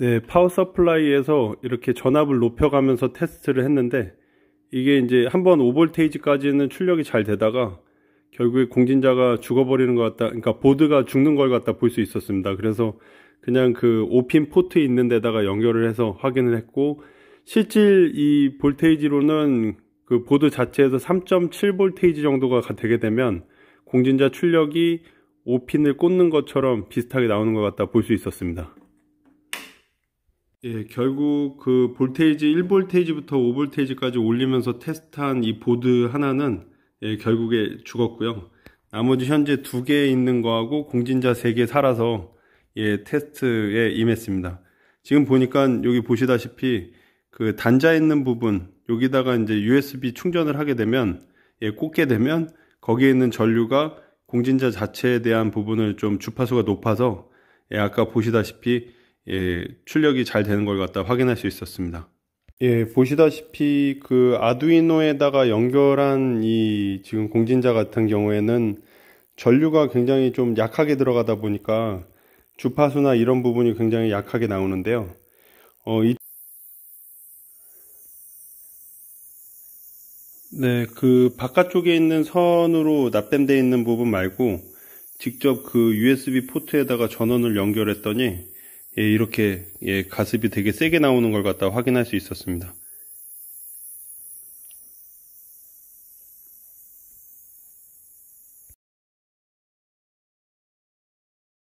네, 파워 서플라이에서 이렇게 전압을 높여가면서 테스트를 했는데 이게 이제 한번 5볼테이지까지는 출력이 잘 되다가 결국에 공진자가 죽어버리는 것 같다. 그러니까 보드가 죽는 걸같다볼 수 있었습니다. 그래서 그냥 그 5핀 포트 있는 데다가 연결을 해서 확인을 했고 실질 이 볼테이지로는 그 보드 자체에서 3.7볼테이지 정도가 되게 되면 공진자 출력이 5핀을 꽂는 것처럼 비슷하게 나오는 것 같다 볼 수 있었습니다. 예, 결국 그 볼테이지 1볼테이지부터 5볼테이지까지 올리면서 테스트한 이 보드 하나는 예, 결국에 죽었고요. 나머지 현재 두 개 있는 거하고 공진자 세 개 살아서 예, 테스트에 임했습니다. 지금 보니까 여기 보시다시피 그 단자 있는 부분 여기다가 이제 USB 충전을 하게 되면 예, 꽂게 되면 거기에 있는 전류가 공진자 자체에 대한 부분을 좀 주파수가 높아서 예, 아까 보시다시피 예, 출력이 잘 되는 걸 갖다 확인할 수 있었습니다. 예, 보시다시피 그 아두이노에다가 연결한 이 지금 공진자 같은 경우에는 전류가 굉장히 좀 약하게 들어가다 보니까 주파수나 이런 부분이 굉장히 약하게 나오는데요. 어, 이 네, 그 바깥쪽에 있는 선으로 납땜되어 있는 부분 말고 직접 그 USB 포트에다가 전원을 연결했더니 예, 이렇게 예, 가습이 되게 세게 나오는 걸 갖다 확인할 수 있었습니다.